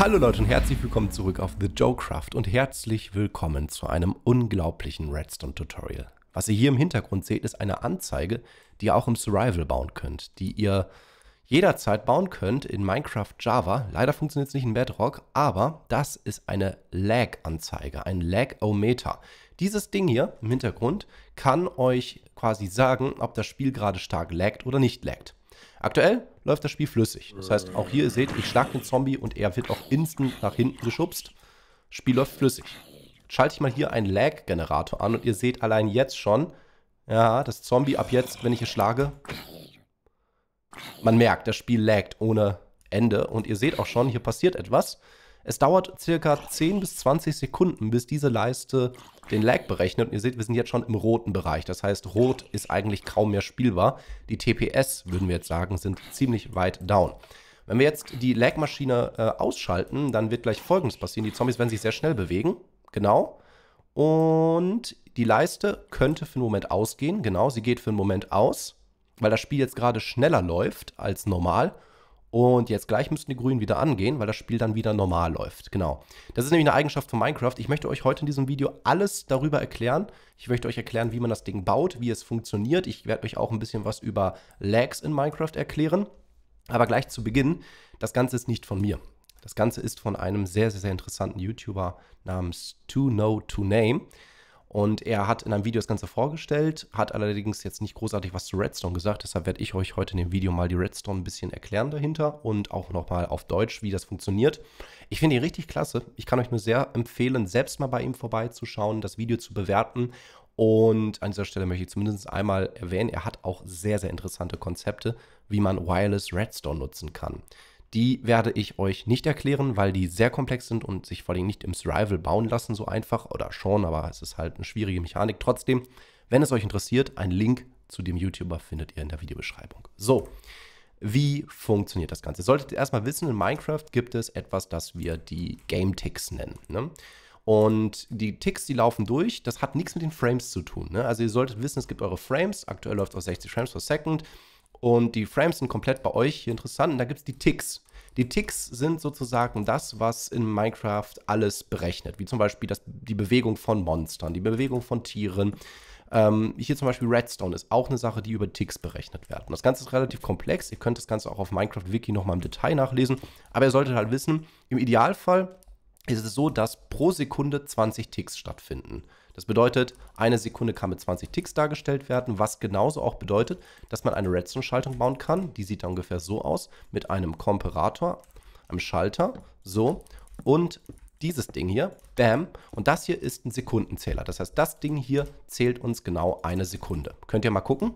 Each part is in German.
Hallo Leute und herzlich willkommen zurück auf The Joe Craft und herzlich willkommen zu einem unglaublichen Redstone Tutorial. Was ihr hier im Hintergrund seht, ist eine Anzeige, die ihr auch im Survival bauen könnt, die ihr jederzeit bauen könnt in Minecraft Java. Leider funktioniert es nicht in Bedrock, aber das ist eine Lag-Anzeige, ein Lag-O-Meter. Dieses Ding hier im Hintergrund kann euch quasi sagen, ob das Spiel gerade stark laggt oder nicht laggt. Aktuell läuft das Spiel flüssig. Das heißt, auch hier, ihr seht, ich schlag den Zombie und er wird auch instant nach hinten geschubst. Spiel läuft flüssig. Jetzt schalte ich mal hier einen Lag-Generator an und ihr seht allein jetzt schon, ja, das Zombie ab jetzt, wenn ich es schlage, man merkt, das Spiel laggt ohne Ende. Und ihr seht auch schon, hier passiert etwas. Es dauert circa 10 bis 20 Sekunden, bis diese Leiste den Lag berechnet. Und ihr seht, wir sind jetzt schon im roten Bereich. Das heißt, rot ist eigentlich kaum mehr spielbar. Die TPS, würden wir jetzt sagen, sind ziemlich weit down. Wenn wir jetzt die Lag-Maschine äh, ausschalten, dann wird gleich Folgendes passieren. Die Zombies werden sich sehr schnell bewegen. Genau. Und die Leiste könnte für einen Moment ausgehen. Genau, sie geht für einen Moment aus, weil das Spiel jetzt gerade schneller läuft als normal. Und jetzt gleich müssten die Grünen wieder angehen, weil das Spiel dann wieder normal läuft. Genau. Das ist nämlich eine Eigenschaft von Minecraft. Ich möchte euch heute in diesem Video alles darüber erklären. Ich möchte euch erklären, wie man das Ding baut, wie es funktioniert. Ich werde euch auch ein bisschen was über Lags in Minecraft erklären. Aber gleich zu Beginn, das Ganze ist nicht von mir. Das Ganze ist von einem sehr, sehr, sehr interessanten YouTuber namens To Know To Name. Und er hat in einem Video das Ganze vorgestellt, hat allerdings jetzt nicht großartig was zu Redstone gesagt. Deshalb werde ich euch heute in dem Video mal die Redstone ein bisschen erklären dahinter und auch nochmal auf Deutsch, wie das funktioniert. Ich finde ihn richtig klasse. Ich kann euch nur sehr empfehlen, selbst mal bei ihm vorbeizuschauen, das Video zu bewerten. Und an dieser Stelle möchte ich zumindest einmal erwähnen, er hat auch sehr, sehr interessante Konzepte, wie man Wireless Redstone nutzen kann. Die werde ich euch nicht erklären, weil die sehr komplex sind und sich vor allem nicht im Survival bauen lassen so einfach. Oder schon, aber es ist halt eine schwierige Mechanik. Trotzdem, wenn es euch interessiert, ein Link zu dem YouTuber findet ihr in der Videobeschreibung. So, wie funktioniert das Ganze? Ihr solltet erstmal wissen, in Minecraft gibt es etwas, das wir die Game Ticks nennen. Ne? Und die Ticks, die laufen durch, das hat nichts mit den Frames zu tun. Ne? Also ihr solltet wissen, es gibt eure Frames. Aktuell läuft es auf 60 Frames per Second. Und die Frames sind komplett bei euch hier interessant. Und da gibt es die Ticks. Die Ticks sind sozusagen das, was in Minecraft alles berechnet, wie zum Beispiel das, die Bewegung von Monstern, die Bewegung von Tieren. Ähm, hier zum Beispiel Redstone ist auch eine Sache, die über Ticks berechnet werden. Das Ganze ist relativ komplex. Ihr könnt das Ganze auch auf Minecraft-Wiki nochmal im Detail nachlesen. Aber ihr solltet halt wissen, im Idealfall ist es so, dass pro Sekunde 20 Ticks stattfinden. Das bedeutet, eine Sekunde kann mit 20 Ticks dargestellt werden, was genauso auch bedeutet, dass man eine Redstone-Schaltung bauen kann. Die sieht dann ungefähr so aus, mit einem Komparator, am Schalter, so und dieses Ding hier, bam, und das hier ist ein Sekundenzähler. Das heißt, das Ding hier zählt uns genau eine Sekunde. Könnt ihr mal gucken?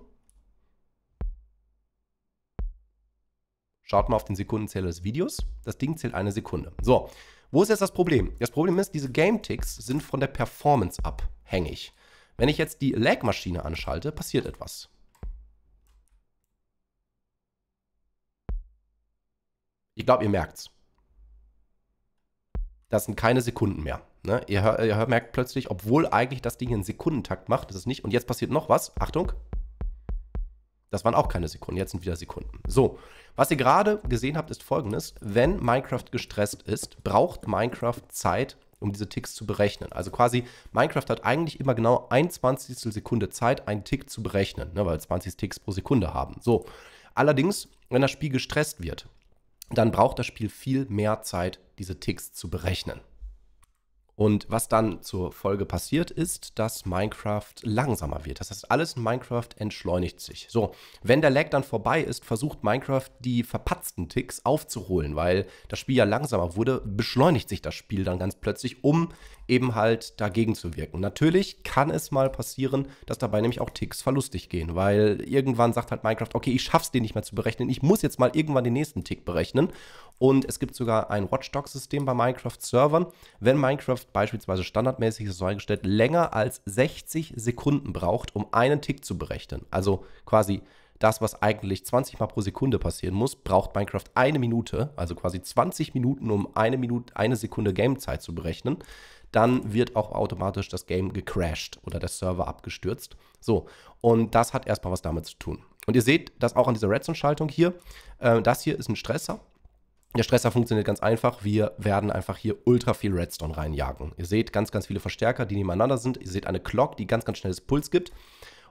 Schaut mal auf den Sekundenzähler des Videos. Das Ding zählt eine Sekunde. So, wo ist jetzt das Problem? Das Problem ist, diese Game-Ticks sind von der Performance abhängig. Wenn ich jetzt die Lag-Maschine anschalte, passiert etwas. Ich glaube, ihr merkt's. Das sind keine Sekunden mehr. Ne? Ihr, hör, ihr merkt plötzlich, obwohl eigentlich das Ding einen Sekundentakt macht, ist es nicht. Und jetzt passiert noch was. Achtung. Das waren auch keine Sekunden, jetzt sind wieder Sekunden. So, was ihr gerade gesehen habt, ist folgendes. Wenn Minecraft gestresst ist, braucht Minecraft Zeit, um diese Ticks zu berechnen. Also quasi, Minecraft hat eigentlich immer genau ein Zwanzigstel Sekunde Zeit, einen Tick zu berechnen, ne, weil 20 Ticks pro Sekunde haben. So. Allerdings, wenn das Spiel gestresst wird, dann braucht das Spiel viel mehr Zeit, diese Ticks zu berechnen. Und was dann zur Folge passiert, ist, dass Minecraft langsamer wird. Das heißt, alles in Minecraft entschleunigt sich. So, wenn der Lag dann vorbei ist, versucht Minecraft die verpatzten Ticks aufzuholen, weil das Spiel ja langsamer wurde, beschleunigt sich das Spiel dann ganz plötzlich, um eben halt dagegen zu wirken. Natürlich kann es mal passieren, dass dabei nämlich auch Ticks verlustig gehen, weil irgendwann sagt halt Minecraft, okay, ich schaff's den nicht mehr zu berechnen, ich muss jetzt mal irgendwann den nächsten Tick berechnen. Und es gibt sogar ein Watchdog-System bei Minecraft-Servern, wenn Minecraft beispielsweise standardmäßig ist so eingestellt, länger als 60 Sekunden braucht, um einen Tick zu berechnen. Also quasi das, was eigentlich 20 Mal pro Sekunde passieren muss, braucht Minecraft eine Minute, also quasi 20 Minuten, um eine Minute, eine Sekunde Gamezeit zu berechnen. Dann wird auch automatisch das Game gecrashed oder der Server abgestürzt. So, und das hat erstmal was damit zu tun. Und ihr seht das auch an dieser Redstone-Schaltung hier. Äh, das hier ist ein Stresser. Der Stresser funktioniert ganz einfach. Wir werden einfach hier ultra viel Redstone reinjagen. Ihr seht ganz, ganz viele Verstärker, die nebeneinander sind. Ihr seht eine Clock, die ganz, ganz schnelles Puls gibt.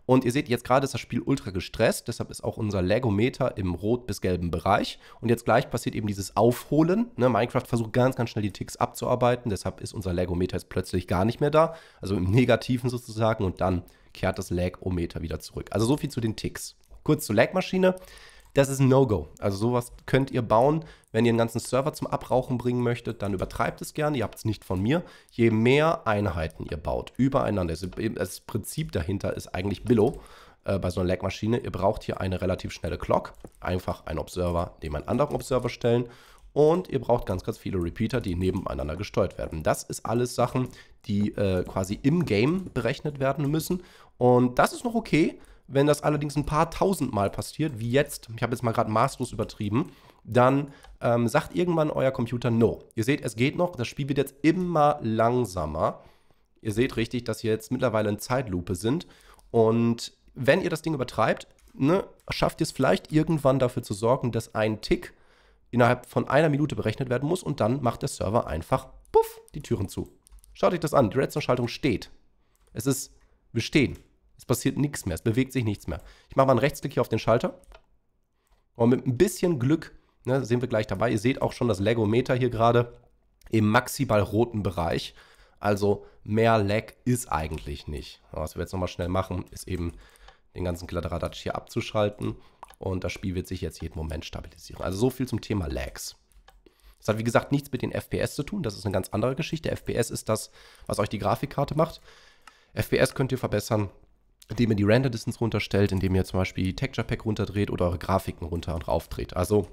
Und ihr seht, jetzt gerade ist das Spiel ultra gestresst, deshalb ist auch unser Legometer im rot bis gelben Bereich. Und jetzt gleich passiert eben dieses Aufholen. Ne? Minecraft versucht ganz, ganz schnell die Ticks abzuarbeiten, deshalb ist unser Legometer jetzt plötzlich gar nicht mehr da. Also im Negativen sozusagen. Und dann kehrt das Legometer wieder zurück. Also so viel zu den Ticks. Kurz zur Lagmaschine. Das ist ein No-Go. Also sowas könnt ihr bauen. Wenn ihr einen ganzen Server zum Abrauchen bringen möchtet, dann übertreibt es gerne. Ihr habt es nicht von mir. Je mehr Einheiten ihr baut, übereinander, das Prinzip dahinter ist eigentlich Billow äh, bei so einer Lag-Maschine. Ihr braucht hier eine relativ schnelle Clock. Einfach einen Observer neben einen anderen Observer stellen. Und ihr braucht ganz, ganz viele Repeater, die nebeneinander gesteuert werden. Das ist alles Sachen, die äh, quasi im Game berechnet werden müssen. Und das ist noch okay. Wenn das allerdings ein paar tausendmal passiert, wie jetzt, ich habe jetzt mal gerade maßlos übertrieben, dann ähm, sagt irgendwann euer Computer No. Ihr seht, es geht noch, das Spiel wird jetzt immer langsamer. Ihr seht richtig, dass wir jetzt mittlerweile in Zeitlupe sind. Und wenn ihr das Ding übertreibt, ne, schafft ihr es vielleicht irgendwann dafür zu sorgen, dass ein Tick innerhalb von einer Minute berechnet werden muss und dann macht der Server einfach puff die Türen zu. Schaut euch das an, die Redstone-Schaltung steht. Es ist, wir stehen. Es passiert nichts mehr, es bewegt sich nichts mehr. Ich mache mal einen Rechtsklick hier auf den Schalter. Und mit ein bisschen Glück ne, sind wir gleich dabei. Ihr seht auch schon das Legometer hier gerade im maximal roten Bereich. Also mehr Lag ist eigentlich nicht. Was wir jetzt nochmal schnell machen, ist eben den ganzen Kladderadatsch hier abzuschalten. Und das Spiel wird sich jetzt jeden Moment stabilisieren. Also so viel zum Thema Lags. Das hat wie gesagt nichts mit den FPS zu tun. Das ist eine ganz andere Geschichte. FPS ist das, was euch die Grafikkarte macht. FPS könnt ihr verbessern indem ihr die Render Distance runterstellt, indem ihr zum Beispiel die Texture Pack runterdreht oder eure Grafiken runter und raufdreht. Also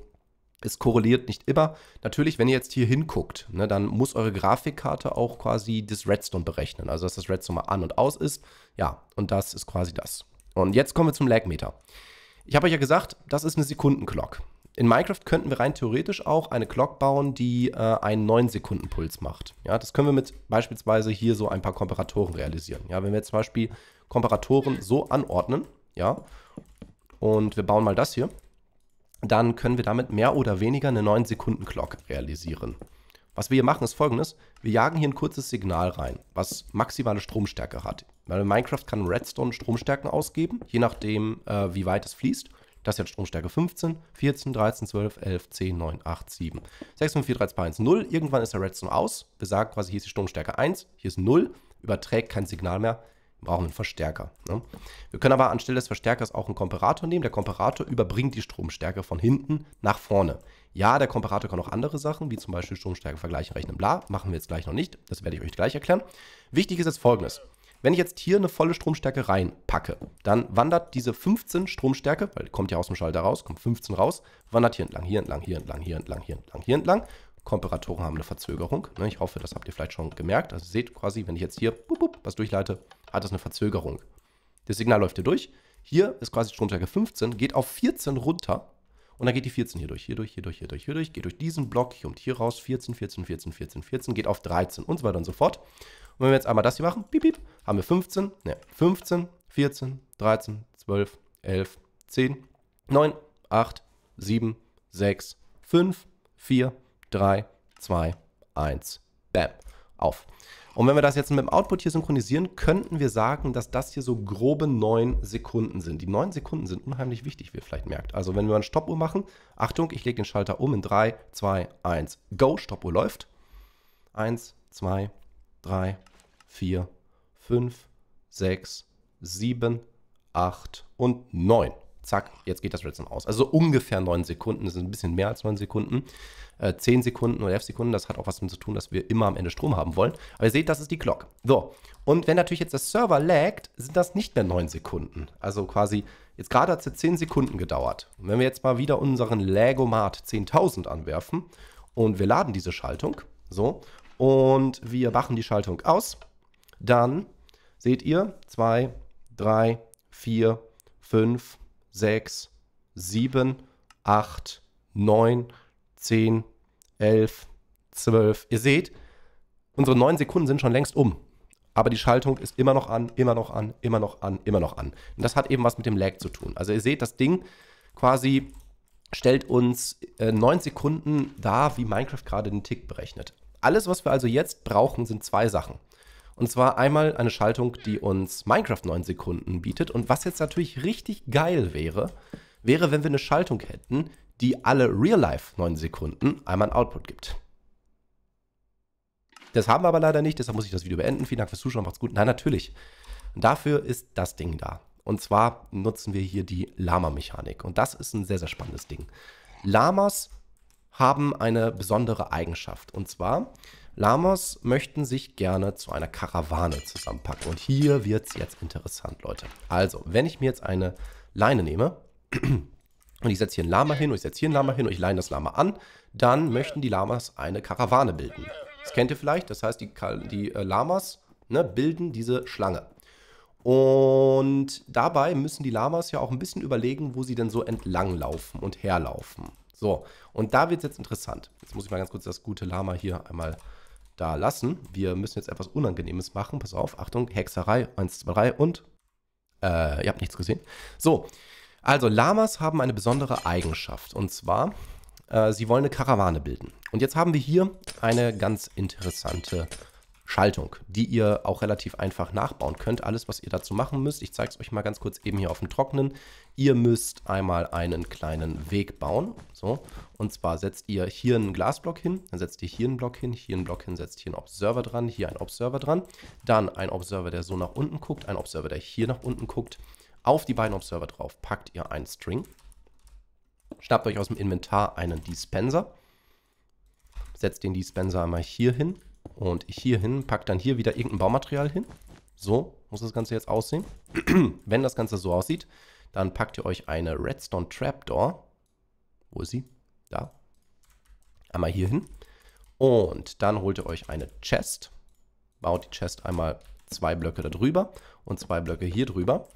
es korreliert nicht immer. Natürlich, wenn ihr jetzt hier hinguckt, ne, dann muss eure Grafikkarte auch quasi das Redstone berechnen. Also, dass das Redstone mal an und aus ist. Ja, und das ist quasi das. Und jetzt kommen wir zum Lagmeter. Ich habe euch ja gesagt, das ist eine Sekundenclock. In Minecraft könnten wir rein theoretisch auch eine Clock bauen, die äh, einen 9-Sekunden-Puls macht. Ja, das können wir mit beispielsweise hier so ein paar Komparatoren realisieren. Ja, wenn wir jetzt zum Beispiel Komparatoren so anordnen, ja, und wir bauen mal das hier, dann können wir damit mehr oder weniger eine 9-Sekunden-Clock realisieren. Was wir hier machen, ist folgendes. Wir jagen hier ein kurzes Signal rein, was maximale Stromstärke hat. Weil Minecraft kann Redstone Stromstärken ausgeben, je nachdem, äh, wie weit es fließt. Das hat Stromstärke 15, 14, 13, 12, 11, 10, 9, 8, 7, 6, 5, 4, 3, 2, 1, 0. Irgendwann ist der Redstone aus. Wir sagen quasi, hier ist die Stromstärke 1, hier ist 0, überträgt kein Signal mehr, brauchen einen Verstärker. Ne? Wir können aber anstelle des Verstärkers auch einen Komparator nehmen. Der Komparator überbringt die Stromstärke von hinten nach vorne. Ja, der Komparator kann auch andere Sachen, wie zum Beispiel Stromstärke vergleichen, rechnen, bla. Machen wir jetzt gleich noch nicht. Das werde ich euch gleich erklären. Wichtig ist jetzt folgendes. Wenn ich jetzt hier eine volle Stromstärke reinpacke, dann wandert diese 15 Stromstärke, weil die kommt ja aus dem Schalter raus, kommt 15 raus, wandert hier entlang, hier entlang, hier entlang, hier entlang, hier entlang, hier entlang Komparatoren haben eine Verzögerung. Ne? Ich hoffe, das habt ihr vielleicht schon gemerkt. Also ihr seht quasi, wenn ich jetzt hier was durchleite, hat das eine Verzögerung. Das Signal läuft hier durch. Hier ist quasi Stromstärke 15, geht auf 14 runter. Und dann geht die 14 hier durch, hier durch, hier durch, hier durch, hier durch, geht durch diesen Block, hier und hier raus, 14, 14, 14, 14, 14, geht auf 13 und so weiter und so fort. Und wenn wir jetzt einmal das hier machen, piep, piep, haben wir 15, ne, 15, 14, 13, 12, 11, 10, 9, 8, 7, 6, 5, 4, 3, 2, 1, bam, auf. Und wenn wir das jetzt mit dem Output hier synchronisieren, könnten wir sagen, dass das hier so grobe 9 Sekunden sind. Die 9 Sekunden sind unheimlich wichtig, wie ihr vielleicht merkt. Also wenn wir eine Stoppuhr machen, Achtung, ich lege den Schalter um in 3, 2, 1, go, Stoppuhr läuft. 1, 2, 3, 4, 5, 6, 7, 8 und 9 zack, jetzt geht das Redstone aus. Also ungefähr neun Sekunden, das ist ein bisschen mehr als neun Sekunden. Äh, 10 Sekunden oder 11 Sekunden, das hat auch was damit zu tun, dass wir immer am Ende Strom haben wollen. Aber ihr seht, das ist die Glock. So, und wenn natürlich jetzt der Server laggt, sind das nicht mehr neun Sekunden. Also quasi, jetzt gerade hat es jetzt 10 Sekunden gedauert. Und wenn wir jetzt mal wieder unseren Lagomat 10.000 anwerfen und wir laden diese Schaltung, so, und wir machen die Schaltung aus, dann seht ihr 2, 3, 4, 5, 6, 7, 8, 9, 10, 11, 12. Ihr seht, unsere 9 Sekunden sind schon längst um. Aber die Schaltung ist immer noch an, immer noch an, immer noch an, immer noch an. Und das hat eben was mit dem Lag zu tun. Also ihr seht, das Ding quasi stellt uns äh, 9 Sekunden dar, wie Minecraft gerade den Tick berechnet. Alles, was wir also jetzt brauchen, sind zwei Sachen. Und zwar einmal eine Schaltung, die uns Minecraft 9 Sekunden bietet. Und was jetzt natürlich richtig geil wäre, wäre, wenn wir eine Schaltung hätten, die alle Real-Life 9 Sekunden einmal ein Output gibt. Das haben wir aber leider nicht, deshalb muss ich das Video beenden. Vielen Dank fürs Zuschauen, macht's gut. Nein, natürlich. dafür ist das Ding da. Und zwar nutzen wir hier die Lama-Mechanik. Und das ist ein sehr, sehr spannendes Ding. Lamas haben eine besondere Eigenschaft. Und zwar Lamas möchten sich gerne zu einer Karawane zusammenpacken. Und hier wird es jetzt interessant, Leute. Also, wenn ich mir jetzt eine Leine nehme und ich setze hier einen Lama hin und ich setze hier einen Lama hin und ich leine das Lama an, dann möchten die Lamas eine Karawane bilden. Das kennt ihr vielleicht. Das heißt, die, die äh, Lamas ne, bilden diese Schlange. Und dabei müssen die Lamas ja auch ein bisschen überlegen, wo sie denn so entlanglaufen und herlaufen. So, und da wird es jetzt interessant. Jetzt muss ich mal ganz kurz das gute Lama hier einmal da lassen. Wir müssen jetzt etwas Unangenehmes machen. Pass auf, Achtung, Hexerei, 1, 2, 3 und... Äh, ihr habt nichts gesehen. So, also Lamas haben eine besondere Eigenschaft. Und zwar, äh, sie wollen eine Karawane bilden. Und jetzt haben wir hier eine ganz interessante Schaltung, die ihr auch relativ einfach nachbauen könnt. Alles, was ihr dazu machen müsst, ich zeige es euch mal ganz kurz eben hier auf dem Trocknen. Ihr müsst einmal einen kleinen Weg bauen. So, und zwar setzt ihr hier einen Glasblock hin, dann setzt ihr hier einen Block hin, hier einen Block hin, setzt hier einen Observer dran, hier einen Observer dran. Dann ein Observer, der so nach unten guckt, ein Observer, der hier nach unten guckt. Auf die beiden Observer drauf packt ihr einen String. Schnappt euch aus dem Inventar einen Dispenser. Setzt den Dispenser einmal hier hin und hier hin, pack dann hier wieder irgendein Baumaterial hin. So muss das Ganze jetzt aussehen. Wenn das Ganze so aussieht, dann packt ihr euch eine Redstone Trapdoor. Wo ist sie? Da. Einmal hier hin. Und dann holt ihr euch eine Chest. Baut die Chest einmal zwei Blöcke darüber und zwei Blöcke hier drüber.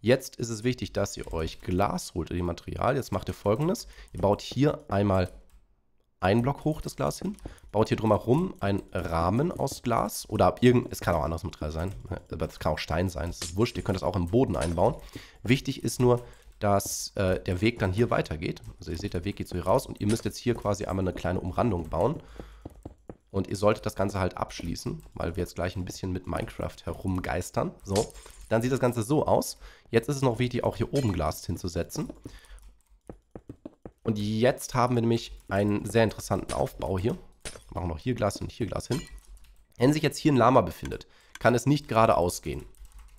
Jetzt ist es wichtig, dass ihr euch Glas holt, ihr Material. Jetzt macht ihr folgendes. Ihr baut hier einmal einen Block hoch das Glas hin, baut hier drumherum einen Rahmen aus Glas oder irgend, es kann auch anderes Material sein, ne, aber es kann auch Stein sein, es ist wurscht, ihr könnt das auch im Boden einbauen. Wichtig ist nur, dass äh, der Weg dann hier weitergeht. Also ihr seht, der Weg geht so hier raus und ihr müsst jetzt hier quasi einmal eine kleine Umrandung bauen. Und ihr solltet das Ganze halt abschließen, weil wir jetzt gleich ein bisschen mit Minecraft herumgeistern. So, dann sieht das Ganze so aus. Jetzt ist es noch wichtig, auch hier oben Glas hinzusetzen. Und jetzt haben wir nämlich einen sehr interessanten Aufbau hier. Machen wir noch hier Glas und hier Glas hin. Wenn sich jetzt hier ein Lama befindet, kann es nicht geradeaus gehen.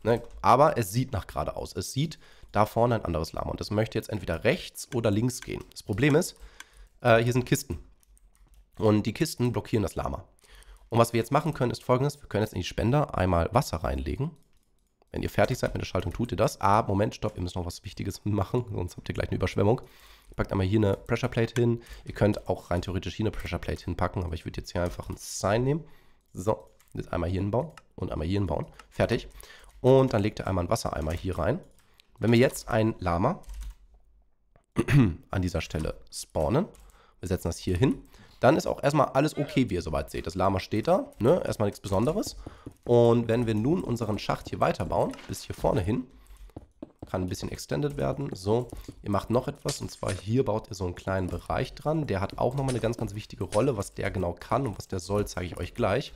Ne? Aber es sieht nach geradeaus. Es sieht da vorne ein anderes Lama. Und es möchte jetzt entweder rechts oder links gehen. Das Problem ist, äh, hier sind Kisten. Und die Kisten blockieren das Lama. Und was wir jetzt machen können, ist folgendes. Wir können jetzt in die Spender einmal Wasser reinlegen. Wenn ihr fertig seid mit der Schaltung, tut ihr das. Ah, Moment, stopp, ihr müsst noch was Wichtiges machen, sonst habt ihr gleich eine Überschwemmung. Ihr packt einmal hier eine Pressure Plate hin. Ihr könnt auch rein theoretisch hier eine Pressure Plate hinpacken, aber ich würde jetzt hier einfach ein Sign nehmen. So, jetzt einmal hier hinbauen und einmal hier hinbauen. Fertig. Und dann legt ihr einmal einen Wassereimer hier rein. Wenn wir jetzt ein Lama an dieser Stelle spawnen, wir setzen das hier hin, dann ist auch erstmal alles okay, wie ihr soweit seht. Das Lama steht da, ne? erstmal nichts Besonderes. Und wenn wir nun unseren Schacht hier weiterbauen, bis hier vorne hin, kann ein bisschen extended werden. So, ihr macht noch etwas und zwar hier baut ihr so einen kleinen Bereich dran. Der hat auch nochmal eine ganz, ganz wichtige Rolle. Was der genau kann und was der soll, zeige ich euch gleich.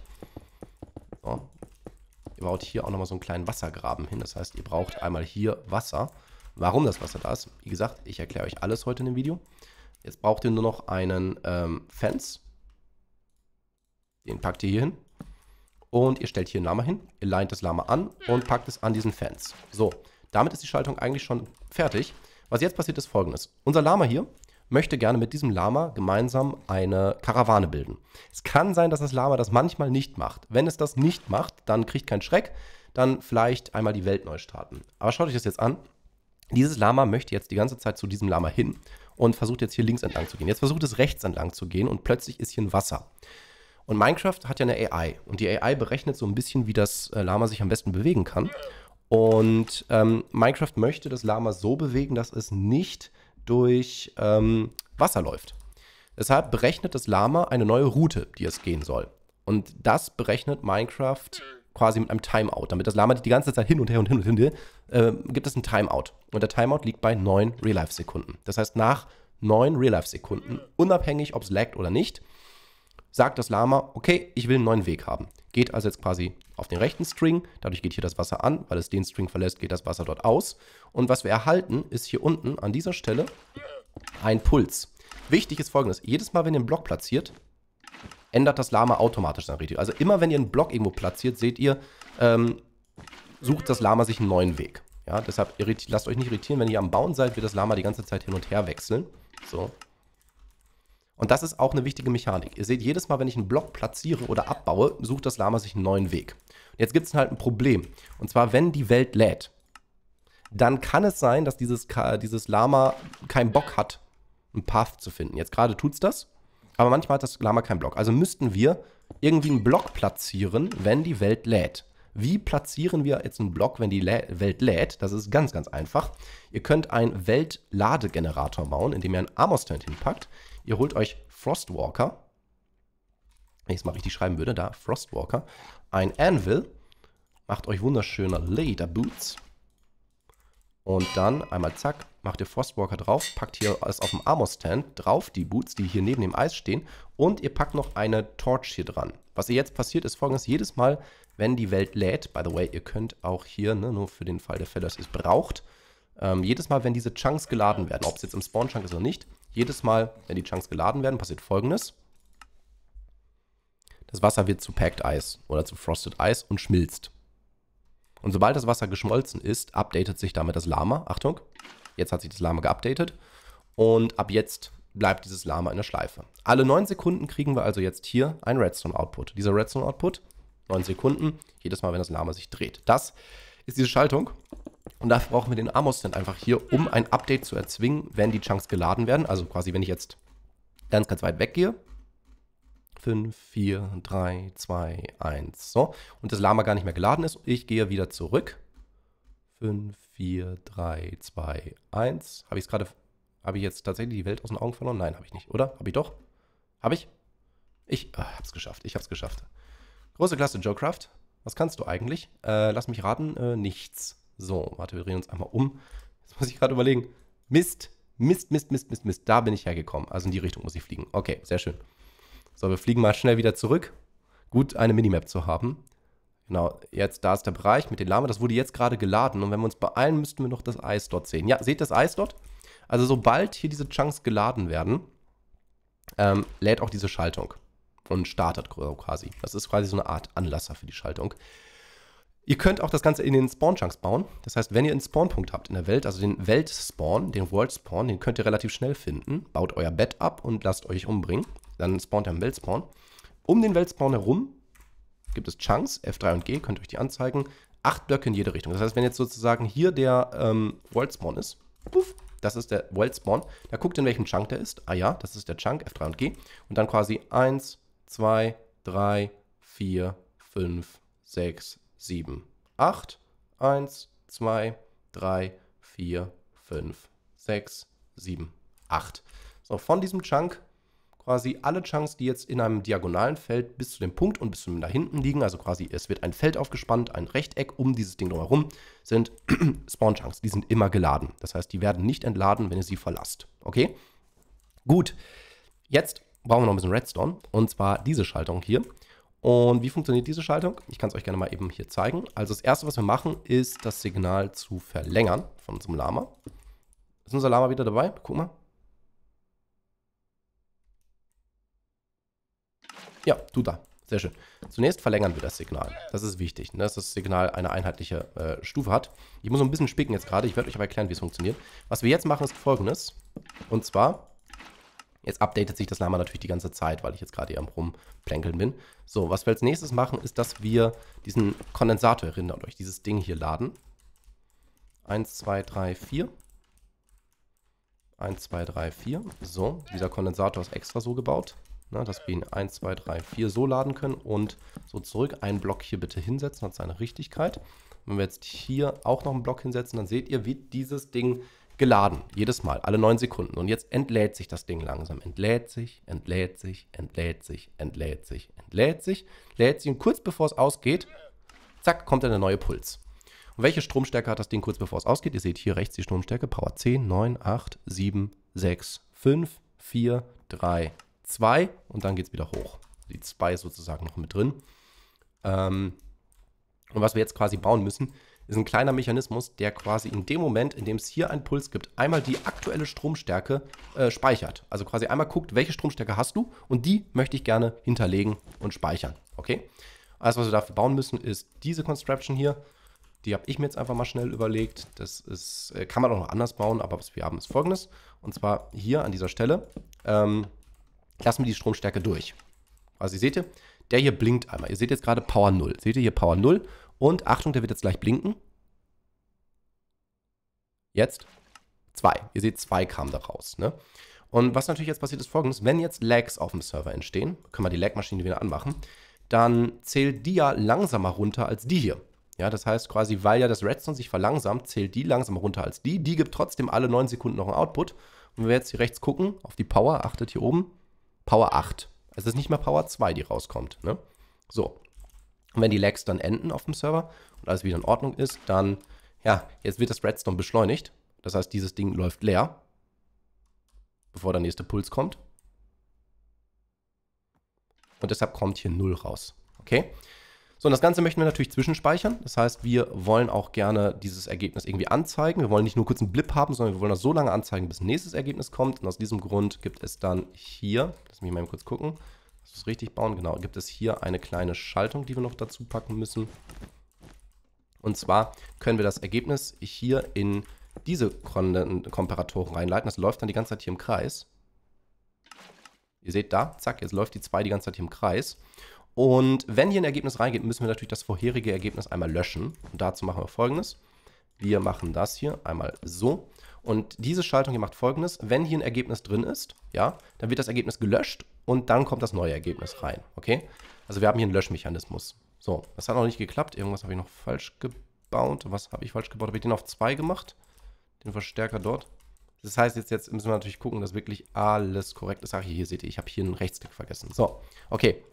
So. Ihr baut hier auch nochmal so einen kleinen Wassergraben hin. Das heißt, ihr braucht einmal hier Wasser. Warum das Wasser da ist, wie gesagt, ich erkläre euch alles heute in dem Video. Jetzt braucht ihr nur noch einen ähm, Fence. Den packt ihr hier hin. Und ihr stellt hier ein Lama hin. Ihr leint das Lama an und packt es an diesen Fans. So, damit ist die Schaltung eigentlich schon fertig. Was jetzt passiert, ist folgendes. Unser Lama hier möchte gerne mit diesem Lama gemeinsam eine Karawane bilden. Es kann sein, dass das Lama das manchmal nicht macht. Wenn es das nicht macht, dann kriegt kein Schreck, dann vielleicht einmal die Welt neu starten. Aber schaut euch das jetzt an. Dieses Lama möchte jetzt die ganze Zeit zu diesem Lama hin und versucht jetzt hier links entlang zu gehen. Jetzt versucht es rechts entlang zu gehen und plötzlich ist hier ein Wasser. Und Minecraft hat ja eine AI und die AI berechnet so ein bisschen, wie das äh, Lama sich am besten bewegen kann. Und ähm, Minecraft möchte das Lama so bewegen, dass es nicht durch ähm, Wasser läuft. Deshalb berechnet das Lama eine neue Route, die es gehen soll. Und das berechnet Minecraft quasi mit einem Timeout. Damit das Lama die ganze Zeit hin und her und hin und hin, äh, gibt es ein Timeout. Und der Timeout liegt bei 9 Real-Life-Sekunden. Das heißt, nach 9 Real-Life-Sekunden, unabhängig ob es laggt oder nicht, sagt das Lama, okay, ich will einen neuen Weg haben. Geht also jetzt quasi auf den rechten String. Dadurch geht hier das Wasser an, weil es den String verlässt, geht das Wasser dort aus. Und was wir erhalten, ist hier unten an dieser Stelle ein Puls. Wichtig ist folgendes, jedes Mal, wenn ihr einen Block platziert, ändert das Lama automatisch sein Ritual. Also immer, wenn ihr einen Block irgendwo platziert, seht ihr, ähm, sucht das Lama sich einen neuen Weg. Ja, deshalb lasst euch nicht irritieren, wenn ihr am Bauen seid, wird das Lama die ganze Zeit hin und her wechseln. So, und das ist auch eine wichtige Mechanik. Ihr seht, jedes Mal, wenn ich einen Block platziere oder abbaue, sucht das Lama sich einen neuen Weg. Und jetzt gibt es halt ein Problem. Und zwar, wenn die Welt lädt, dann kann es sein, dass dieses, dieses Lama keinen Bock hat, einen Path zu finden. Jetzt gerade tut es das, aber manchmal hat das Lama keinen Block. Also müssten wir irgendwie einen Block platzieren, wenn die Welt lädt. Wie platzieren wir jetzt einen Block, wenn die Lä Welt lädt? Das ist ganz, ganz einfach. Ihr könnt einen Weltladegenerator bauen, indem ihr einen Armor Stand hinpackt. Ihr holt euch Frostwalker. Wenn ich es mal richtig schreiben würde, da Frostwalker. Ein Anvil. Macht euch wunderschöne Leder Boots. Und dann einmal zack, macht ihr Frostwalker drauf, packt hier alles auf dem Armor Stand drauf, die Boots, die hier neben dem Eis stehen. Und ihr packt noch eine Torch hier dran. Was ihr jetzt passiert, ist folgendes: jedes Mal, wenn die Welt lädt, by the way, ihr könnt auch hier, ne, nur für den Fall der Fälle, dass ihr es braucht, ähm, jedes Mal, wenn diese Chunks geladen werden, ob es jetzt im Spawn-Chunk ist oder nicht, jedes Mal, wenn die Chunks geladen werden, passiert folgendes. Das Wasser wird zu Packed Ice oder zu Frosted Ice und schmilzt. Und sobald das Wasser geschmolzen ist, updatet sich damit das Lama. Achtung, jetzt hat sich das Lama geupdatet. Und ab jetzt bleibt dieses Lama in der Schleife. Alle 9 Sekunden kriegen wir also jetzt hier ein Redstone-Output. Dieser Redstone-Output 9 Sekunden, jedes Mal, wenn das Lama sich dreht. Das ist diese Schaltung. Und dafür brauchen wir den Amos dann einfach hier, um ein Update zu erzwingen, wenn die Chunks geladen werden. Also quasi, wenn ich jetzt ganz, ganz weit weggehe. 5, 4, 3, 2, 1. So. Und das Lama gar nicht mehr geladen ist. Ich gehe wieder zurück. 5, 4, 3, 2, 1. Habe ich es gerade. Habe ich jetzt tatsächlich die Welt aus den Augen verloren? Nein, habe ich nicht, oder? Habe ich doch? Habe ich? Ich ah, habe es geschafft. Ich habe es geschafft. Große Klasse, Joecraft. Was kannst du eigentlich? Äh, lass mich raten, äh, nichts. So, warte, wir drehen uns einmal um. Jetzt muss ich gerade überlegen. Mist, Mist, Mist, Mist, Mist, Mist. Da bin ich hergekommen. Also in die Richtung muss ich fliegen. Okay, sehr schön. So, wir fliegen mal schnell wieder zurück. Gut, eine Minimap zu haben. Genau, jetzt, da ist der Bereich mit den Lama. Das wurde jetzt gerade geladen. Und wenn wir uns beeilen, müssten wir noch das Eis dort sehen. Ja, seht das Eis dort? Also sobald hier diese Chunks geladen werden, ähm, lädt auch diese Schaltung und startet quasi. Das ist quasi so eine Art Anlasser für die Schaltung. Ihr könnt auch das Ganze in den Spawn-Chunks bauen. Das heißt, wenn ihr einen Spawn-Punkt habt in der Welt, also den Welt-Spawn, den World-Spawn, den könnt ihr relativ schnell finden. Baut euer Bett ab und lasst euch umbringen. Dann spawnt ihr im Welt-Spawn. Um den Welt-Spawn herum gibt es Chunks, F3 und G, könnt ihr euch die anzeigen. Acht Blöcke in jede Richtung. Das heißt, wenn jetzt sozusagen hier der ähm, World-Spawn ist, puff, das ist der World-Spawn, da guckt, in welchem Chunk der ist. Ah ja, das ist der Chunk, F3 und G. Und dann quasi 1, 2, 3, 4, 5, 6, 7, 8. 1, 2, 3, 4, 5, 6, 7, 8. So, von diesem Chunk quasi alle Chunks, die jetzt in einem diagonalen Feld bis zu dem Punkt und bis zum da hinten liegen, also quasi es wird ein Feld aufgespannt, ein Rechteck um dieses Ding drumherum, sind Spawn-Chunks. Die sind immer geladen. Das heißt, die werden nicht entladen, wenn ihr sie verlasst. Okay? Gut. Jetzt brauchen wir noch ein bisschen Redstone. Und zwar diese Schaltung hier. Und wie funktioniert diese Schaltung? Ich kann es euch gerne mal eben hier zeigen. Also das erste, was wir machen, ist das Signal zu verlängern von unserem Lama. Ist unser Lama wieder dabei? Guck mal. Ja, tut da. Sehr schön. Zunächst verlängern wir das Signal. Das ist wichtig, ne? dass das Signal eine einheitliche äh, Stufe hat. Ich muss so ein bisschen spicken jetzt gerade. Ich werde euch aber erklären, wie es funktioniert. Was wir jetzt machen, ist folgendes. Und zwar Jetzt updatet sich das Lama natürlich die ganze Zeit, weil ich jetzt gerade hier am Rumplänkeln bin. So, was wir als nächstes machen, ist, dass wir diesen Kondensator, erinnert euch, dieses Ding hier laden. 1, 2, 3, 4. 1, 2, 3, 4. So, dieser Kondensator ist extra so gebaut, ne, dass wir ihn 1, 2, 3, 4 so laden können und so zurück. Einen Block hier bitte hinsetzen, hat seine Richtigkeit. Wenn wir jetzt hier auch noch einen Block hinsetzen, dann seht ihr, wie dieses Ding geladen, jedes Mal, alle neun Sekunden. Und jetzt entlädt sich das Ding langsam. Entlädt sich, entlädt sich, entlädt sich, entlädt sich, entlädt sich, lädt sich. Und kurz bevor es ausgeht, zack, kommt dann der neue Puls. Und welche Stromstärke hat das Ding kurz bevor es ausgeht? Ihr seht hier rechts die Stromstärke, Power 10, 9, 8, 7, 6, 5, 4, 3, 2 und dann geht es wieder hoch. Die 2 ist sozusagen noch mit drin. Ähm, und was wir jetzt quasi bauen müssen, ist ein kleiner Mechanismus, der quasi in dem Moment, in dem es hier einen Puls gibt, einmal die aktuelle Stromstärke äh, speichert. Also quasi einmal guckt, welche Stromstärke hast du und die möchte ich gerne hinterlegen und speichern. Okay? Alles, was wir dafür bauen müssen, ist diese Construction hier. Die habe ich mir jetzt einfach mal schnell überlegt. Das ist, äh, kann man auch noch anders bauen, aber was wir haben, ist folgendes. Und zwar hier an dieser Stelle ähm, lassen wir die Stromstärke durch. Also ihr seht, ihr, der hier blinkt einmal. Ihr seht jetzt gerade Power 0. Seht ihr hier Power 0 und Achtung, der wird jetzt gleich blinken. Jetzt. Zwei. Ihr seht, zwei kamen da raus. Ne? Und was natürlich jetzt passiert ist folgendes, wenn jetzt Lags auf dem Server entstehen, können wir die Lag-Maschine wieder anmachen, dann zählt die ja langsamer runter als die hier. Ja, das heißt quasi, weil ja das Redstone sich verlangsamt, zählt die langsamer runter als die. Die gibt trotzdem alle 9 Sekunden noch einen Output. Und wenn wir jetzt hier rechts gucken, auf die Power, achtet hier oben, Power 8. Es ist nicht mehr Power 2, die rauskommt. Ne? So, und wenn die Lags dann enden auf dem Server und alles wieder in Ordnung ist, dann, ja, jetzt wird das Redstone beschleunigt. Das heißt, dieses Ding läuft leer, bevor der nächste Puls kommt. Und deshalb kommt hier 0 raus. Okay? So, und das Ganze möchten wir natürlich zwischenspeichern. Das heißt, wir wollen auch gerne dieses Ergebnis irgendwie anzeigen. Wir wollen nicht nur kurz einen Blip haben, sondern wir wollen das so lange anzeigen, bis ein nächstes Ergebnis kommt. Und aus diesem Grund gibt es dann hier, lass mich mal kurz gucken, das richtig bauen? Genau, gibt es hier eine kleine Schaltung, die wir noch dazu packen müssen. Und zwar können wir das Ergebnis hier in diese Kon Komparatoren reinleiten. Das läuft dann die ganze Zeit hier im Kreis. Ihr seht da, zack, jetzt läuft die 2 die ganze Zeit hier im Kreis. Und wenn hier ein Ergebnis reingeht, müssen wir natürlich das vorherige Ergebnis einmal löschen. Und dazu machen wir folgendes. Wir machen das hier einmal so. Und diese Schaltung hier macht folgendes. Wenn hier ein Ergebnis drin ist, ja, dann wird das Ergebnis gelöscht und dann kommt das neue Ergebnis rein. Okay? Also wir haben hier einen Löschmechanismus. So, das hat noch nicht geklappt. Irgendwas habe ich noch falsch gebaut. Was habe ich falsch gebaut? Habe ich den auf 2 gemacht? Den Verstärker dort. Das heißt, jetzt, jetzt müssen wir natürlich gucken, dass wirklich alles korrekt ist. Ach, hier, hier seht ihr, ich habe hier einen Rechtsklick vergessen. So, okay.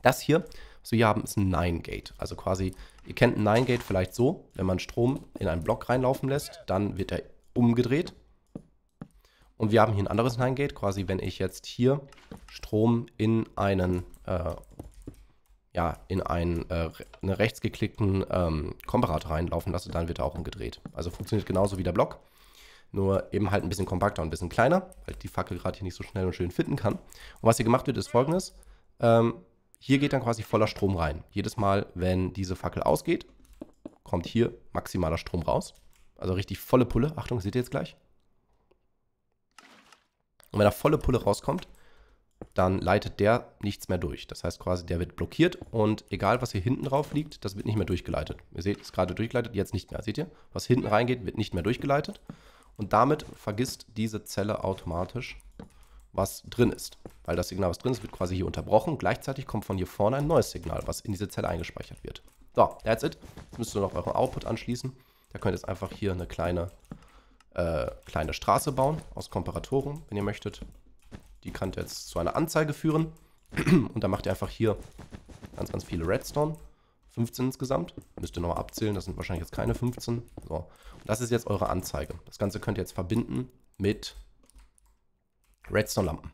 Das hier, was wir hier haben, ist ein 9-Gate. Also quasi, ihr kennt ein 9-Gate vielleicht so, wenn man Strom in einen Block reinlaufen lässt, dann wird er umgedreht. Und wir haben hier ein anderes 9-Gate, quasi wenn ich jetzt hier Strom in einen, äh, ja, in einen äh, eine rechts geklickten ähm, Komparator reinlaufen lasse, dann wird er auch umgedreht. Also funktioniert genauso wie der Block, nur eben halt ein bisschen kompakter und ein bisschen kleiner, weil die Fackel gerade hier nicht so schnell und schön fitten kann. Und was hier gemacht wird, ist folgendes. Ähm, hier geht dann quasi voller Strom rein. Jedes Mal, wenn diese Fackel ausgeht, kommt hier maximaler Strom raus. Also richtig volle Pulle. Achtung, seht ihr jetzt gleich? Und wenn da volle Pulle rauskommt, dann leitet der nichts mehr durch. Das heißt quasi, der wird blockiert und egal, was hier hinten drauf liegt, das wird nicht mehr durchgeleitet. Ihr seht, es ist gerade durchgeleitet, jetzt nicht mehr. Seht ihr? Was hinten reingeht, wird nicht mehr durchgeleitet. Und damit vergisst diese Zelle automatisch, was drin ist. Weil das Signal, was drin ist, wird quasi hier unterbrochen. Gleichzeitig kommt von hier vorne ein neues Signal, was in diese Zelle eingespeichert wird. So, that's it. Jetzt müsst ihr noch euren Output anschließen. Da könnt ihr jetzt einfach hier eine kleine, äh, kleine Straße bauen aus Komparatoren, wenn ihr möchtet. Die kann jetzt zu einer Anzeige führen. Und dann macht ihr einfach hier ganz, ganz viele Redstone. 15 insgesamt. Müsst ihr nochmal abzählen, das sind wahrscheinlich jetzt keine 15. So, und das ist jetzt eure Anzeige. Das Ganze könnt ihr jetzt verbinden mit Redstone-Lampen.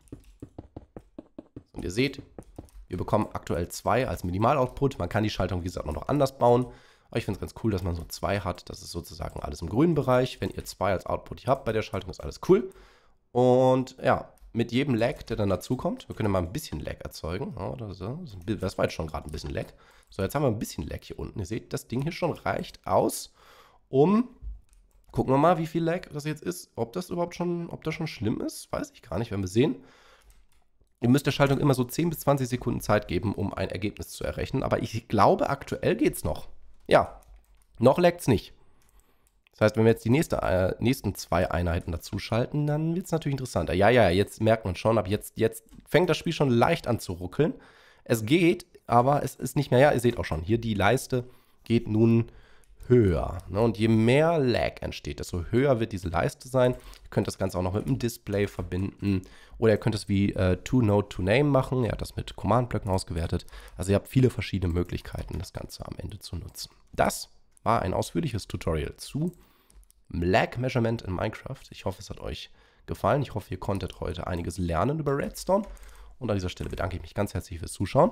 Und ihr seht, wir bekommen aktuell zwei als Minimal-Output. Man kann die Schaltung, wie gesagt, noch anders bauen. Aber ich finde es ganz cool, dass man so zwei hat. Das ist sozusagen alles im grünen Bereich. Wenn ihr zwei als Output habt bei der Schaltung, ist alles cool. Und ja, mit jedem Lag, der dann dazukommt. Wir können ja mal ein bisschen Lag erzeugen. oder so. Das war jetzt schon gerade ein bisschen Lag. So, jetzt haben wir ein bisschen Lag hier unten. Ihr seht, das Ding hier schon reicht aus, um. Gucken wir mal, wie viel Lag das jetzt ist. Ob das überhaupt schon, ob das schon schlimm ist, weiß ich gar nicht. Werden wir sehen. Ihr müsst der Schaltung immer so 10 bis 20 Sekunden Zeit geben, um ein Ergebnis zu errechnen. Aber ich glaube, aktuell geht es noch. Ja, noch laggt es nicht. Das heißt, wenn wir jetzt die nächste, äh, nächsten zwei Einheiten dazu schalten, dann wird es natürlich interessanter. Ja, ja, jetzt merkt man schon, ab jetzt, jetzt fängt das Spiel schon leicht an zu ruckeln. Es geht, aber es ist nicht mehr, ja, ihr seht auch schon, hier die Leiste geht nun höher. Ne? Und je mehr Lag entsteht, desto höher wird diese Leiste sein. Ihr könnt das Ganze auch noch mit einem Display verbinden oder ihr könnt es wie äh, To-Node-To-Name machen. Ihr habt das mit Command-Blöcken ausgewertet. Also ihr habt viele verschiedene Möglichkeiten, das Ganze am Ende zu nutzen. Das war ein ausführliches Tutorial zu Black Measurement in Minecraft. Ich hoffe, es hat euch gefallen. Ich hoffe, ihr konntet heute einiges lernen über Redstone. Und an dieser Stelle bedanke ich mich ganz herzlich fürs Zuschauen.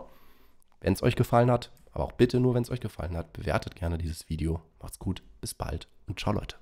Wenn es euch gefallen hat, aber auch bitte nur, wenn es euch gefallen hat, bewertet gerne dieses Video. Macht's gut, bis bald und ciao Leute.